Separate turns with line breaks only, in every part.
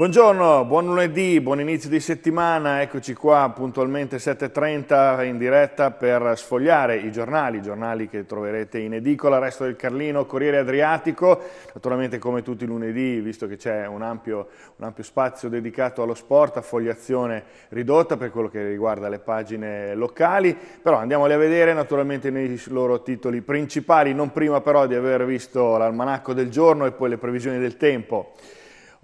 Buongiorno, buon lunedì, buon inizio di settimana, eccoci qua puntualmente 7.30 in diretta per sfogliare i giornali, i giornali che troverete in edicola, Resto del Carlino, Corriere Adriatico, naturalmente come tutti i lunedì, visto che c'è un, un ampio, spazio dedicato allo sport, a fogliazione ridotta per quello che riguarda le pagine locali, però andiamoli a vedere naturalmente nei loro titoli principali, non prima però di aver visto l'almanacco del giorno e poi le previsioni del tempo.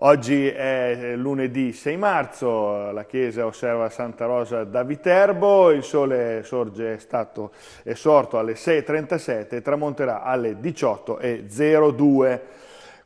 Oggi è eh, lunedì 6 marzo, la chiesa osserva Santa Rosa da Viterbo, il sole sorge, è, stato, è sorto alle 6.37 e tramonterà alle 18.02.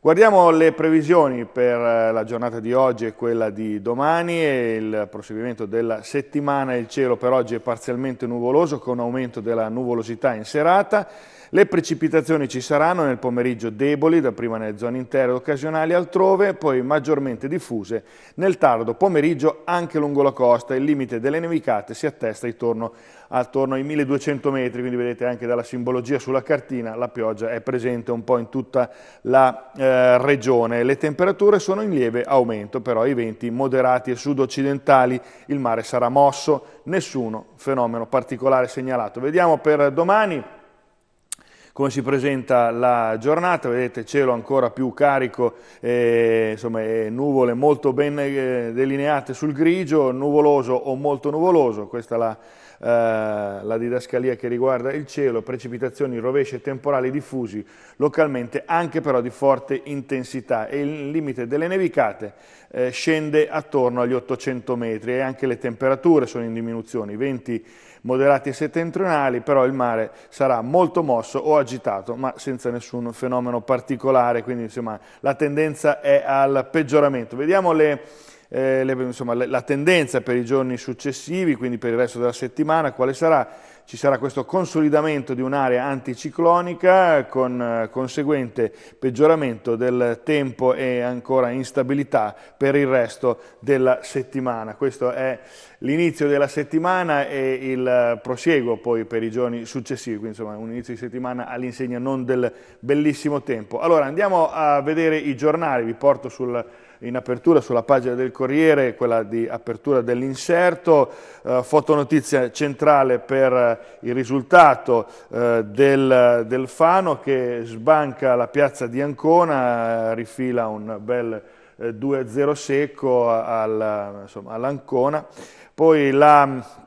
Guardiamo le previsioni per eh, la giornata di oggi e quella di domani e il proseguimento della settimana. Il cielo per oggi è parzialmente nuvoloso con aumento della nuvolosità in serata. Le precipitazioni ci saranno nel pomeriggio deboli, dapprima nelle zone intere occasionali altrove, poi maggiormente diffuse nel tardo pomeriggio anche lungo la costa. Il limite delle nevicate si attesta intorno, attorno ai 1200 metri, quindi vedete anche dalla simbologia sulla cartina la pioggia è presente un po' in tutta la eh, regione. Le temperature sono in lieve aumento, però i venti moderati e sud-occidentali, il mare sarà mosso, nessuno fenomeno particolare segnalato. Vediamo per domani come si presenta la giornata, vedete cielo ancora più carico, eh, insomma, eh, nuvole molto ben eh, delineate sul grigio, nuvoloso o molto nuvoloso, questa è la eh, la didascalia che riguarda il cielo, precipitazioni, rovesci e temporali diffusi localmente, anche però di forte intensità e il limite delle nevicate eh, scende attorno agli 800 metri e anche le temperature sono in diminuzione, i venti moderati e settentrionali, però il mare sarà molto mosso o agitato, ma senza nessun fenomeno particolare, quindi insomma la tendenza è al peggioramento. Vediamo le eh, le, insomma, la tendenza per i giorni successivi, quindi per il resto della settimana, quale sarà? Ci sarà questo consolidamento di un'area anticiclonica con eh, conseguente peggioramento del tempo e ancora instabilità per il resto della settimana. Questo è l'inizio della settimana e il prosieguo poi per i giorni successivi, quindi insomma un inizio di settimana all'insegna non del bellissimo tempo. Allora andiamo a vedere i giornali, vi porto sul in apertura sulla pagina del Corriere, quella di apertura dell'inserto, eh, fotonotizia centrale per eh, il risultato eh, del, del, Fano che sbanca la piazza di Ancona, eh, rifila un bel 2-0 eh, secco al, all'Ancona. Poi la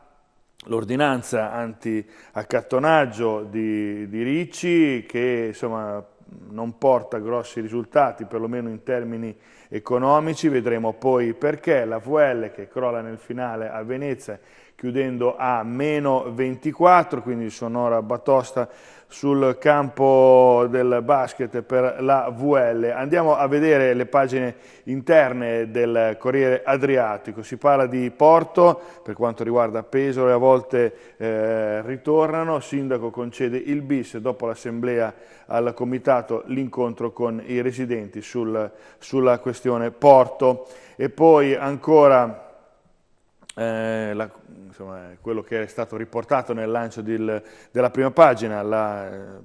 l'ordinanza anti-accattonaggio di, di, Ricci che insomma, non porta grossi risultati, perlomeno in termini economici, vedremo poi perché la VL che crolla nel finale a Venezia, chiudendo a meno 24, quindi sonora batosta sul campo del basket per la VL. Andiamo a vedere le pagine interne del Corriere Adriatico. Si parla di Porto, per quanto riguarda Pesaro e a volte eh, ritornano. Sindaco concede il bis dopo l'assemblea al comitato l'incontro con i residenti sul, sulla questione Porto. E poi ancora eh, la, insomma, quello che è stato riportato nel lancio del, della prima pagina, il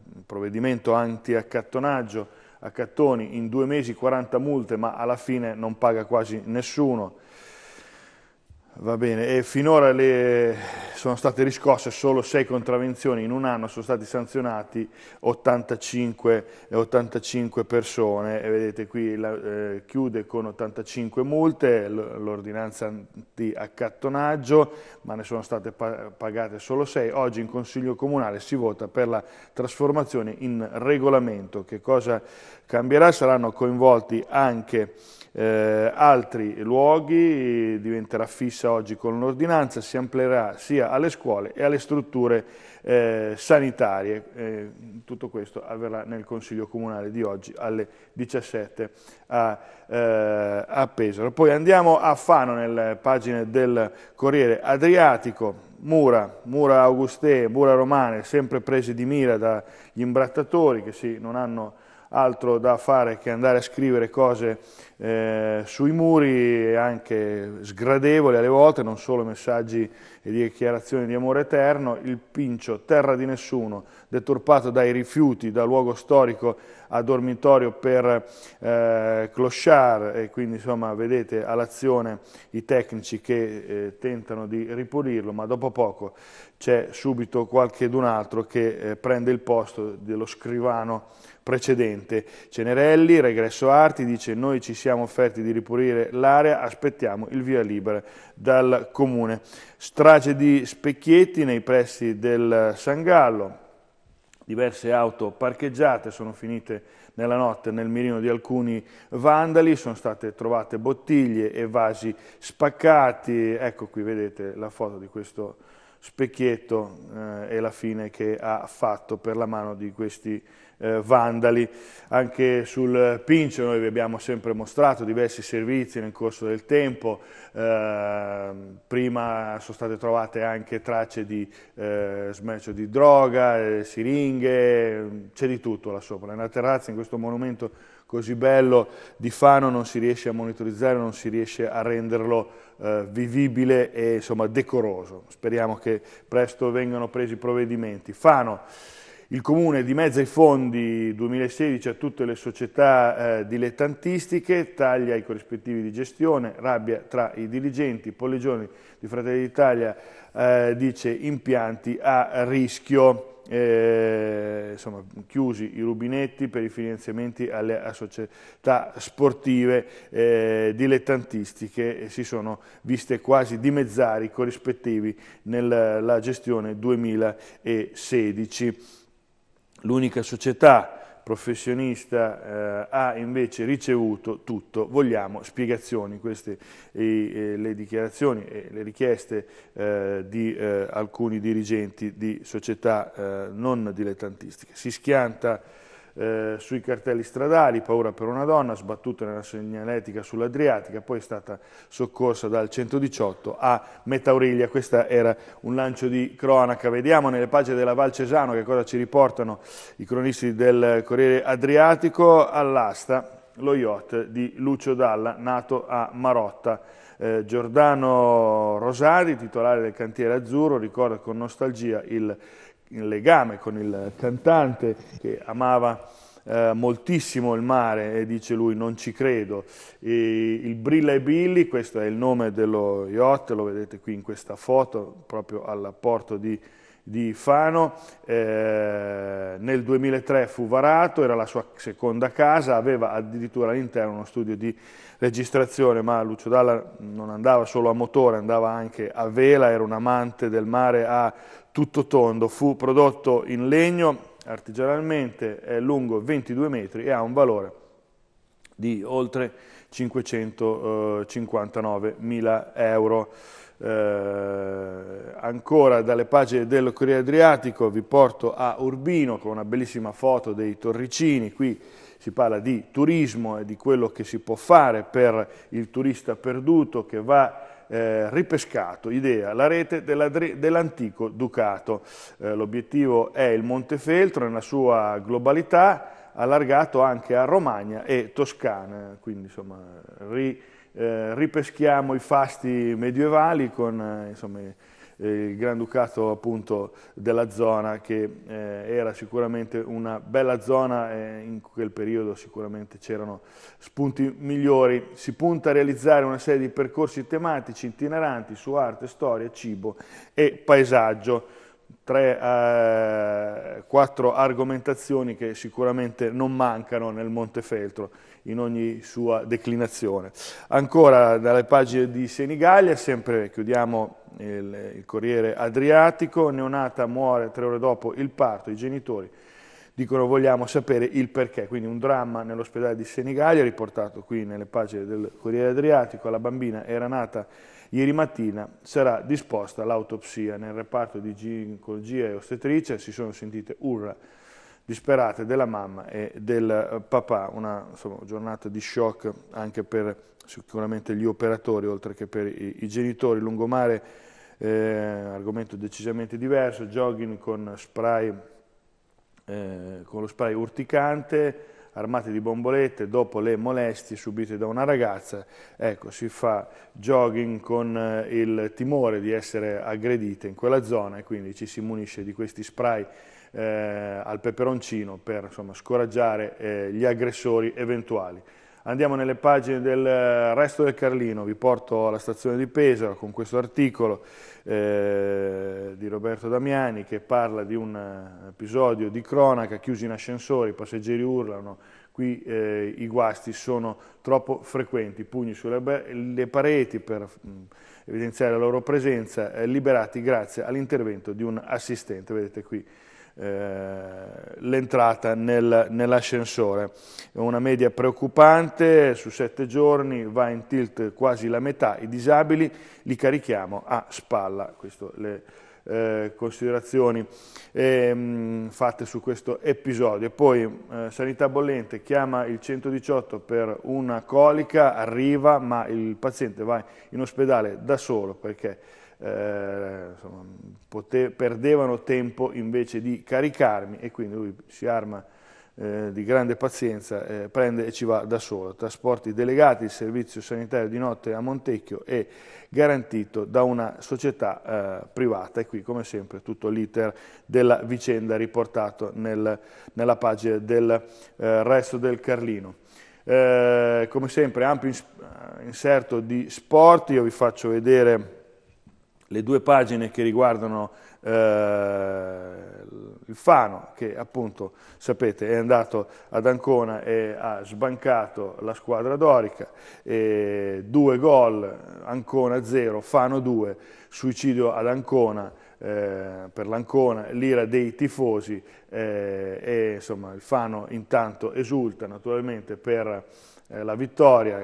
eh, provvedimento anti-accattonaggio, a cattoni, in due mesi 40 multe ma alla fine non paga quasi nessuno. Va bene, e finora le, sono state riscosse solo 6 contravenzioni, in un anno sono stati sanzionati 85, 85 persone, e vedete qui la, eh, chiude con 85 multe l'ordinanza di accattonaggio, ma ne sono state pa pagate solo 6. Oggi in Consiglio Comunale si vota per la trasformazione in regolamento. Che cosa cambierà? Saranno coinvolti anche eh, altri luoghi, diventerà fissa prevista oggi con l'ordinanza si amplierà sia alle scuole e alle strutture eh, sanitarie. Eh, tutto questo avverrà nel Consiglio Comunale di oggi alle 17 a, eh, a Pesaro. Poi andiamo a Fano, nelle pagine del Corriere Adriatico. Mura, Mura augustee, Mura Romane, sempre presi di mira dagli imbrattatori che sì, non hanno altro da fare che andare a scrivere cose eh, sui muri, anche sgradevoli alle volte, non solo messaggi e dichiarazioni di amore eterno, il Pincio, terra di nessuno, deturpato dai rifiuti, da luogo storico a dormitorio per eh, clochard e quindi insomma vedete all'azione i tecnici che eh, tentano di ripulirlo, ma dopo poco c'è subito qualche d'un altro che eh, prende il posto dello scrivano precedente. Cenerelli, Regresso Arti, dice noi ci siamo offerti di ripulire l'area, aspettiamo il via libera dal comune. Strage di specchietti nei pressi del San Gallo, diverse auto parcheggiate sono finite nella notte nel mirino di alcuni vandali, sono state trovate bottiglie e vasi spaccati, ecco qui vedete la foto di questo specchietto eh, è la fine che ha fatto per la mano di questi eh, vandali. Anche sul Pincio noi vi abbiamo sempre mostrato diversi servizi nel corso del tempo, eh, prima sono state trovate anche tracce di eh, smercio di droga, eh, siringhe, c'è di tutto là sopra. Nella terrazza, in questo monumento così bello di Fano, non si riesce a monitorizzare, non si riesce a renderlo eh, vivibile e insomma, decoroso. Speriamo che presto vengano presi i provvedimenti. Fano, il Comune dimezza i fondi 2016 a tutte le società eh, dilettantistiche, taglia i corrispettivi di gestione, rabbia tra i dirigenti, Pollegioni di Fratelli d'Italia eh, dice impianti a rischio eh, insomma, chiusi i rubinetti per i finanziamenti alle società sportive eh, dilettantistiche si sono viste quasi dimezzare i corrispettivi nella gestione 2016. L'unica società professionista eh, ha invece ricevuto tutto, vogliamo spiegazioni, queste eh, eh le dichiarazioni e le richieste eh, di eh, alcuni dirigenti di società eh, non dilettantistiche. Si schianta eh, sui cartelli stradali, paura per una donna sbattuta nella segnaletica sull'Adriatica, poi è stata soccorsa dal 118 a Metauriglia. Questo era un lancio di cronaca. Vediamo nelle pagine della Val Cesano che cosa ci riportano i cronisti del Corriere Adriatico all'asta lo yacht di Lucio Dalla, nato a Marotta. Eh, Giordano Rosari, titolare del cantiere azzurro, ricorda con nostalgia il in legame con il cantante che amava eh, moltissimo il mare e dice lui non ci credo. E il Brilla e Billy, questo è il nome dello yacht, lo vedete qui in questa foto, proprio all'apporto di di Fano, eh, nel 2003 fu varato, era la sua seconda casa, aveva addirittura all'interno uno studio di registrazione, ma Lucio Dalla non andava solo a motore, andava anche a vela, era un amante del mare a tutto tondo, fu prodotto in legno artigianalmente, è lungo 22 metri e ha un valore di oltre 559 mila euro. Eh, ancora dalle pagine del Corriere Adriatico vi porto a Urbino con una bellissima foto dei Torricini, qui si parla di turismo e di quello che si può fare per il turista perduto che va eh, ripescato, idea, la rete dell'antico dell Ducato. Eh, L'obiettivo è il Montefeltro nella sua globalità, allargato anche a Romagna e Toscana, quindi insomma... Ri- eh, ripeschiamo i fasti medievali con eh, insomma, eh, il Granducato appunto della zona che eh, era sicuramente una bella zona eh, in quel periodo sicuramente c'erano spunti migliori si punta a realizzare una serie di percorsi tematici itineranti su arte, storia, cibo e paesaggio tre, eh, quattro argomentazioni che sicuramente non mancano nel Montefeltro in ogni sua declinazione. Ancora dalle pagine di Senigallia, sempre chiudiamo il, il Corriere Adriatico, neonata muore tre ore dopo il parto, i genitori dicono vogliamo sapere il perché, quindi un dramma nell'ospedale di Senigallia, riportato qui nelle pagine del Corriere Adriatico, la bambina era nata ieri mattina, sarà disposta l'autopsia nel reparto di ginecologia e ostetricia, si sono sentite urla disperate della mamma e del eh, papà, una insomma, giornata di shock anche per sicuramente gli operatori oltre che per i, i genitori. Lungomare, eh, argomento decisamente diverso, jogging con, spray, eh, con lo spray urticante, armati di bombolette dopo le molestie subite da una ragazza, ecco, si fa jogging con eh, il timore di essere aggredite in quella zona e quindi ci si munisce di questi spray eh, al peperoncino per insomma, scoraggiare eh, gli aggressori eventuali. Andiamo nelle pagine del eh, resto del Carlino, vi porto alla stazione di Pesaro con questo articolo eh, di Roberto Damiani che parla di un eh, episodio di cronaca, chiusi in ascensori, i passeggeri urlano, qui eh, i guasti sono troppo frequenti, pugni sulle pareti per mh, mm, evidenziare la loro presenza, eh, liberati grazie all'intervento di un assistente, vedete qui eh, l'entrata nel, nell'ascensore. È una media preoccupante, su sette giorni va in tilt quasi la metà, i disabili li carichiamo a spalla, queste le eh, considerazioni eh, fatte su questo episodio. Poi eh, Sanità Bollente chiama il 118 per una colica, arriva ma il paziente va in ospedale da solo perché eh, insomma, pote, perdevano tempo invece di caricarmi e quindi lui si arma eh, di grande pazienza, eh, prende e ci va da solo. Trasporti delegati, il servizio sanitario di notte a Montecchio è garantito da una società eh, privata e qui come sempre tutto l'iter della vicenda riportato nel, nella pagina del eh, resto del Carlino. Eh, come sempre ampio inserto di sport, io vi faccio vedere le due pagine che riguardano eh, il Fano, che appunto sapete è andato ad Ancona e ha sbancato la squadra dorica, due gol, Ancona 0, Fano 2, suicidio ad Ancona, eh, per l'Ancona, l'ira dei tifosi eh, e insomma il Fano intanto esulta naturalmente per eh, la vittoria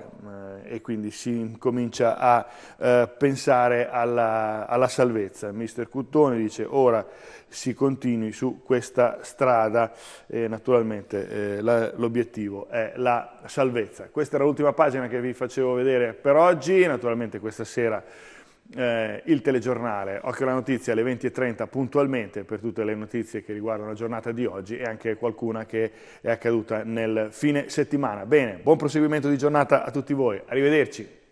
eh, e quindi si comincia a eh, pensare alla, alla salvezza. Mister Cuttone dice ora si continui su questa strada e naturalmente l'obiettivo è la salvezza. Questa era l'ultima pagina che vi facevo vedere per oggi, naturalmente questa sera eh, il telegiornale, occhio alla notizia alle 20.30 puntualmente per tutte le notizie che riguardano la giornata di oggi e anche qualcuna che è accaduta nel fine settimana. Bene, buon proseguimento di giornata a tutti voi, arrivederci.